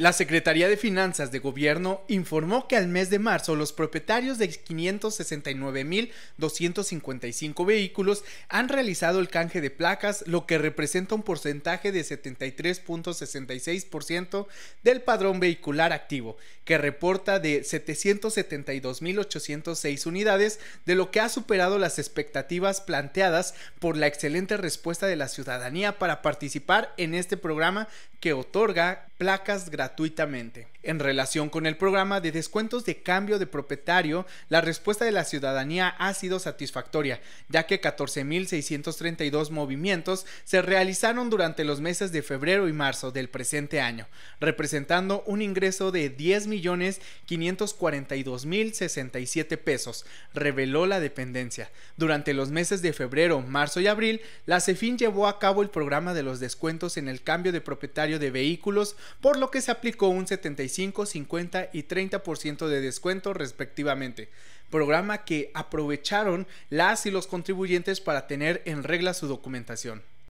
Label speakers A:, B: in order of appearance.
A: La Secretaría de Finanzas de Gobierno informó que al mes de marzo los propietarios de 569.255 vehículos han realizado el canje de placas, lo que representa un porcentaje de 73.66% del padrón vehicular activo, que reporta de 772.806 unidades, de lo que ha superado las expectativas planteadas por la excelente respuesta de la ciudadanía para participar en este programa que otorga placas gratuitas gratuitamente. En relación con el programa de descuentos de cambio de propietario, la respuesta de la ciudadanía ha sido satisfactoria, ya que 14.632 movimientos se realizaron durante los meses de febrero y marzo del presente año, representando un ingreso de 10.542.067 pesos, reveló la dependencia. Durante los meses de febrero, marzo y abril, la CEFIN llevó a cabo el programa de los descuentos en el cambio de propietario de vehículos, por lo que se aplicó un 75 50 y 30% de descuento respectivamente. Programa que aprovecharon las y los contribuyentes para tener en regla su documentación.